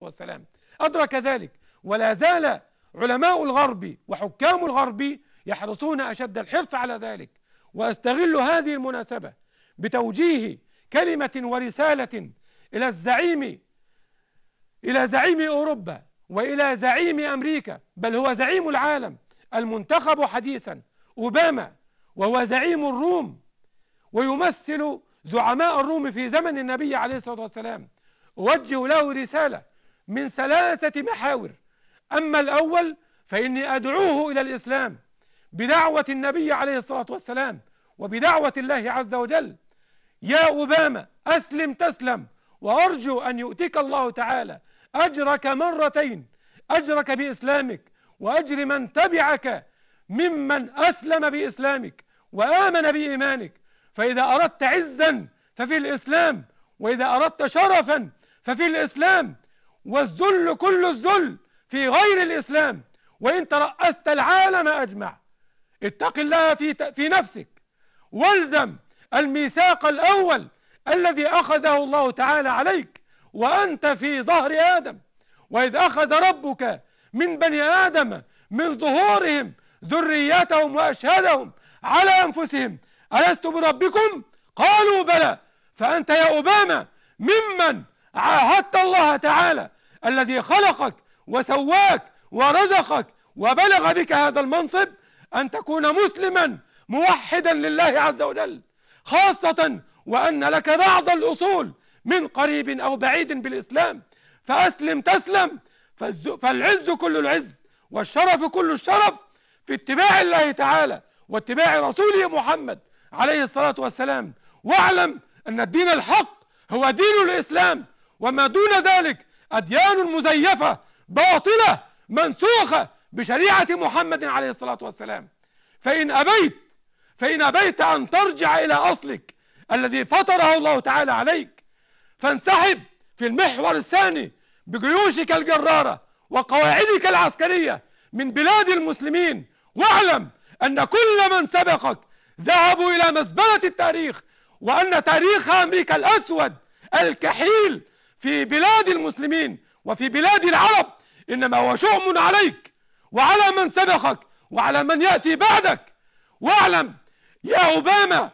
والسلام أدرك ذلك ولا زال علماء الغرب وحكام الغرب يحرصون أشد الحرص على ذلك وأستغل هذه المناسبة بتوجيه كلمة ورسالة إلى الزعيم إلى زعيم أوروبا وإلى زعيم أمريكا بل هو زعيم العالم المنتخب حديثا أوباما وهو زعيم الروم ويمثل زعماء الروم في زمن النبي عليه الصلاة والسلام أوجه له رسالة من ثلاثة محاور أما الأول فإني أدعوه إلى الإسلام بدعوة النبي عليه الصلاة والسلام وبدعوة الله عز وجل يا أوباما أسلم تسلم وأرجو أن يؤتيك الله تعالى أجرك مرتين أجرك بإسلامك وأجر من تبعك ممن أسلم بإسلامك وآمن بإيمانك فإذا أردت عزا ففي الإسلام وإذا أردت شرفا ففي الإسلام والذل كل الذل في غير الإسلام وإن ترأست العالم أجمع اتق الله في, في نفسك والزم الميثاق الأول الذي أخذه الله تعالى عليك وأنت في ظهر آدم وإذ أخذ ربك من بني آدم من ظهورهم ذريتهم وأشهدهم على أنفسهم ألست بربكم؟ قالوا بلى فأنت يا أوباما ممن عاهدت الله تعالى الذي خلقك وسواك ورزقك وبلغ بك هذا المنصب أن تكون مسلما موحدا لله عز وجل خاصة وأن لك بعض الأصول من قريب أو بعيد بالإسلام فأسلم تسلم فالعز كل العز والشرف كل الشرف في اتباع الله تعالى واتباع رسوله محمد عليه الصلاة والسلام واعلم أن الدين الحق هو دين الإسلام وما دون ذلك أديان مزيفة باطلة منسوخة بشريعة محمد عليه الصلاة والسلام فإن أبيت فإن أبيت أن ترجع إلى أصلك الذي فطره الله تعالى عليك فانسحب في المحور الثاني بجيوشك الجرارة وقواعدك العسكرية من بلاد المسلمين واعلم أن كل من سبقك ذهبوا إلى مزبلة التاريخ وأن تاريخ أمريكا الأسود الكحيل في بلاد المسلمين وفي بلاد العرب إنما هو شؤم عليك وعلى من سبقك وعلى من يأتي بعدك واعلم يا أوباما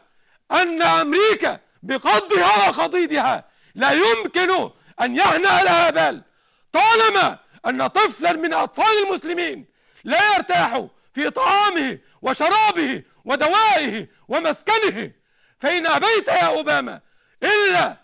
أن أمريكا بقضها وخضيدها لا يمكن أن يهنأ لها بال طالما أن طفلا من أطفال المسلمين لا يرتاح في طعامه وشرابه ودوائه ومسكنه فإن أبيت يا أوباما إلا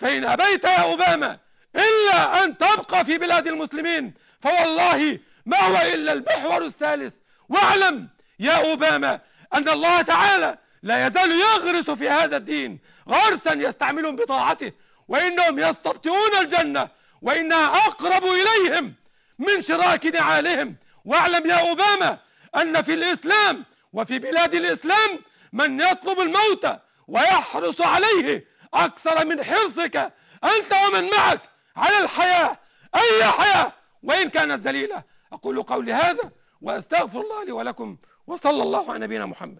فإن أبيت يا أوباما إلا أن تبقى في بلاد المسلمين فوالله ما هو إلا المحور الثالث واعلم يا أوباما أن الله تعالى لا يزال يغرس في هذا الدين غرسا يستعملهم بطاعته وإنهم يستبطئون الجنة وإنها أقرب إليهم من شراك نعالهم واعلم يا أوباما أن في الإسلام وفي بلاد الإسلام من يطلب الموت ويحرص عليه أكثر من حرصك أنت ومن معك على الحياة أي حياة وإن كانت ذليلة أقول قولي هذا وأستغفر الله لي ولكم وصلى الله على نبينا محمد